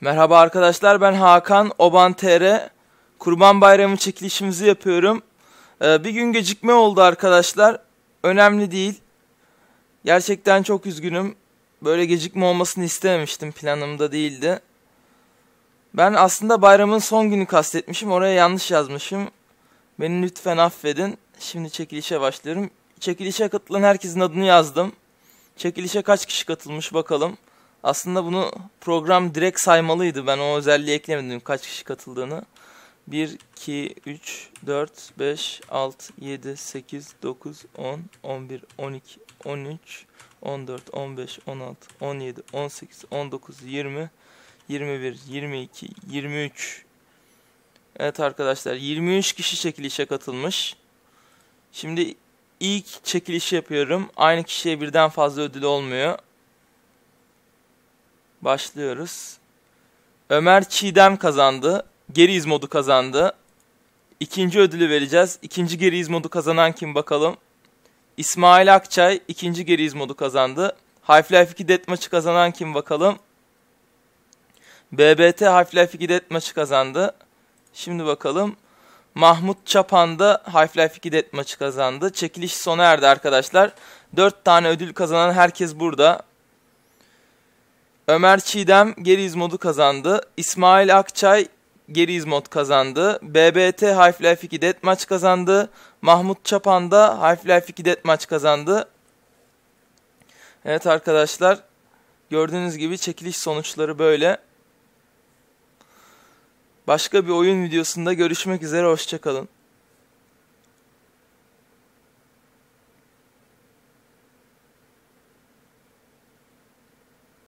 Merhaba arkadaşlar ben Hakan Oban TR. Kurban Bayramı çekilişimizi yapıyorum. Ee, bir gün gecikme oldu arkadaşlar. Önemli değil. Gerçekten çok üzgünüm. Böyle gecikme olmasını istememiştim planımda değildi. Ben aslında bayramın son günü kastetmişim. Oraya yanlış yazmışım. Beni lütfen affedin. Şimdi çekilişe başlıyorum. Çekilişe katılan herkesin adını yazdım. Çekilişe kaç kişi katılmış bakalım. Aslında bunu program direkt saymalıydı. Ben o özelliği eklemedim kaç kişi katıldığını. 1, 2, 3, 4, 5, 6, 7, 8, 9, 10, 11, 12, 13, 14, 15, 16, 17, 18, 19, 20, 21, 22, 23. Evet arkadaşlar 23 kişi çekilişe katılmış. Şimdi ilk çekilişi yapıyorum. Aynı kişiye birden fazla ödül olmuyor. Başlıyoruz. Ömer Çiğdem kazandı. Geri iz modu kazandı. İkinci ödülü vereceğiz. İkinci geri iz modu kazanan kim bakalım? İsmail Akçay ikinci geri iz modu kazandı. Half-Life 2 Death maçı kazanan kim bakalım? BBT Half-Life 2 Death maçı kazandı. Şimdi bakalım. Mahmut Çapan da Half-Life 2 Death maçı kazandı. Çekiliş sona erdi arkadaşlar. 4 tane ödül kazanan herkes burada. Ömer Çiğdem geri izmodu kazandı. İsmail Akçay geri izmod kazandı. BBT Half-Life 2 Deathmatch kazandı. Mahmut Çapan da Half-Life 2 Deathmatch kazandı. Evet arkadaşlar gördüğünüz gibi çekiliş sonuçları böyle. Başka bir oyun videosunda görüşmek üzere hoşçakalın.